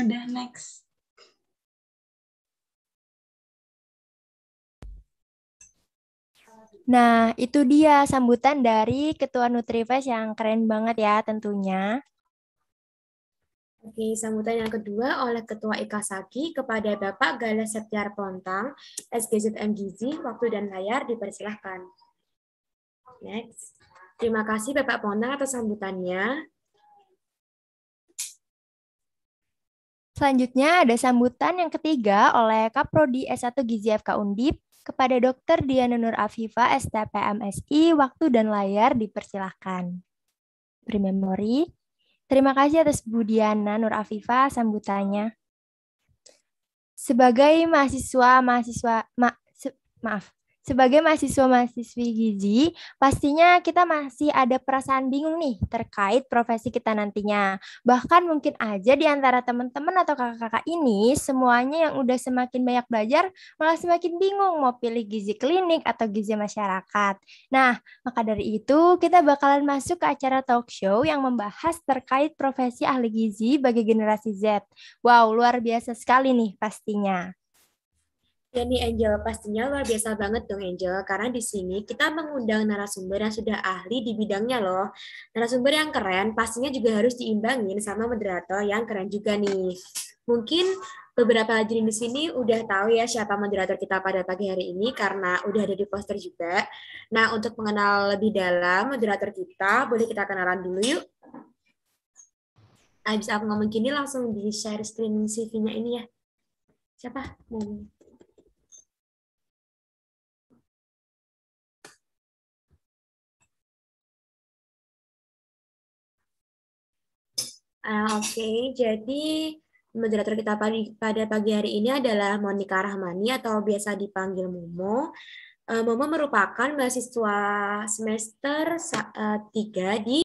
Udah next. Nah, itu dia sambutan dari Ketua Nutrifest yang keren banget ya tentunya. Oke, sambutan yang kedua oleh Ketua Ikasaki kepada Bapak Gala Septiar Pontang, SGZM Gizi, waktu dan layar dipersilahkan. Next. Terima kasih Bapak Pontang atas sambutannya. Selanjutnya ada sambutan yang ketiga oleh Kaprodi S1 Gizi FK Undip kepada Dr. Diana Nur Afifa STPMSI waktu dan layar dipersilahkan. Primemori, terima kasih atas Bu Diana Nur Afifa sambutannya. Sebagai mahasiswa mahasiswa ma, se, maaf, sebagai mahasiswa-mahasiswi gizi, pastinya kita masih ada perasaan bingung nih terkait profesi kita nantinya. Bahkan mungkin aja di antara teman-teman atau kakak-kakak ini, semuanya yang udah semakin banyak belajar, malah semakin bingung mau pilih gizi klinik atau gizi masyarakat. Nah, maka dari itu kita bakalan masuk ke acara talk show yang membahas terkait profesi ahli gizi bagi generasi Z. Wow, luar biasa sekali nih pastinya. Oke nih Angel, pastinya luar biasa banget dong Angel, karena di sini kita mengundang narasumber yang sudah ahli di bidangnya loh. Narasumber yang keren pastinya juga harus diimbangin sama moderator yang keren juga nih. Mungkin beberapa hadirin di sini udah tahu ya siapa moderator kita pada pagi hari ini karena udah ada di poster juga. Nah, untuk mengenal lebih dalam moderator kita, boleh kita kenalan dulu yuk. Abis ah, aku ngomong gini langsung di-share screen CV-nya ini ya. Siapa? Mau Ah, oke, okay. jadi moderator kita pada pagi hari ini adalah Monika Rahmani atau biasa dipanggil Momo. Eh, Momo merupakan mahasiswa semester 3 eh, di